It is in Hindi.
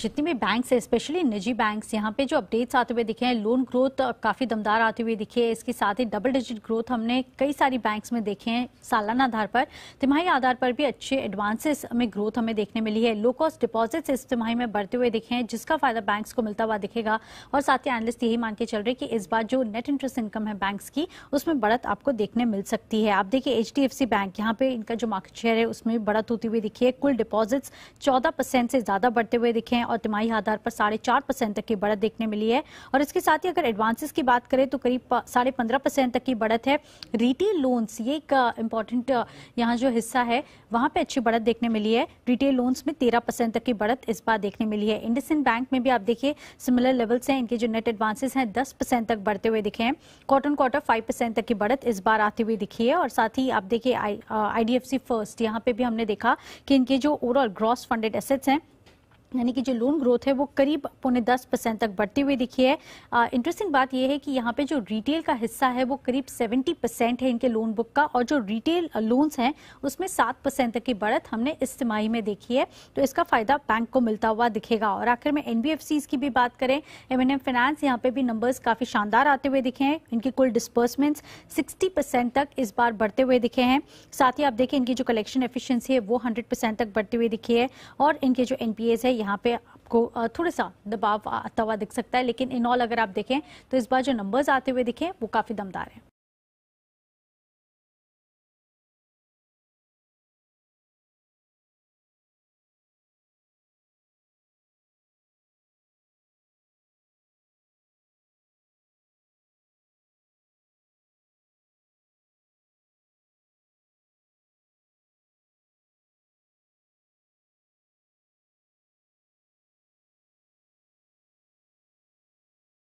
जितने भी बैंक्स है स्पेशली निजी बैंक्स यहाँ पे जो अपडेट्स आते हुए दिखे हैं लोन ग्रोथ काफ़ी दमदार आते हुए दिखे है इसके साथ ही डबल डिजिट ग्रोथ हमने कई सारी बैंक्स में देखे हैं सालाना आधार पर तिमाही आधार पर भी अच्छे एडवांसेस में ग्रोथ हमें देखने मिली है लो कॉस्ट डिपॉजिट्स इस तिमाही में बढ़ते हुए दिखे हैं जिसका फायदा बैंक को मिलता हुआ दिखेगा और साथ ही एनलिस्ट यही मान के चल रहे कि इस बार जो नेट इंटरेस्ट इनकम है बैंक की उसमें बढ़त आपको देखने मिल सकती है आप देखिए एच बैंक यहाँ पे इनका जो मार्केट शेयर है उसमें बढ़त होती हुई दिखी है कुल डिपॉजिट्स चौदह से ज़्यादा बढ़ते हुए दिखे हैं और तिमाही आधार पर साढ़े चार परसेंट तक की बढ़त देखने मिली है और इसके साथ ही अगर एडवांसेस की बात करें तो करीब साढ़े पंद्रह परसेंट तक की बढ़त है रिटेल लोन्स ये एक इम्पॉर्टेंट यहाँ जो हिस्सा है वहाँ पे अच्छी बढ़त देखने मिली है रिटेल लोन्स में तेरह परसेंट तक की बढ़त इस बार देखने मिली है इंडसिन बैंक में भी आप देखिए सिमिलर लेवल्स हैं इनके जो नेट एडवांसेस हैं दस परसेंट तक बढ़ते हुए दिखे हैं कॉटन क्वार्टर फाइव परसेंट तक की बढ़त इस बार आती हुई दिखी है और साथ ही आप देखिए आईडीएफसी फर्स्ट यहाँ पे भी हमने देखा कि इनके जो ओवरऑल ग्रॉस फंडेड एसेट्स हैं यानी कि जो लोन ग्रोथ है वो करीब पौने दस परसेंट तक बढ़ती हुई दिखी है इंटरेस्टिंग बात यह है कि यहाँ पे जो रिटेल का हिस्सा है वो करीब सेवेंटी परसेंट है इनके लोन बुक का और जो रिटेल लोन्स हैं उसमें सात परसेंट तक की बढ़त हमने इस तिमाही में देखी है तो इसका फायदा बैंक को मिलता हुआ दिखेगा और आखिर में एन की भी बात करें एम एन फाइनेंस यहाँ पे भी नंबर्स काफी शानदार आते हुए दिखे हैं इनके कुल डिस्बर्समेंट सिक्सटी तक इस बार बढ़ते हुए दिखे हैं साथ ही आप देखें इनकी जो कलेक्शन एफिशियंसी है वो हंड्रेड तक बढ़ती हुई दिखी है और इनके जो एनपीएस है यहाँ पे आपको थोड़ा सा दबाव आता हुआ दिख सकता है लेकिन इन ऑल अगर आप देखें तो इस बार जो नंबर्स आते हुए दिखे वो काफ़ी दमदार हैं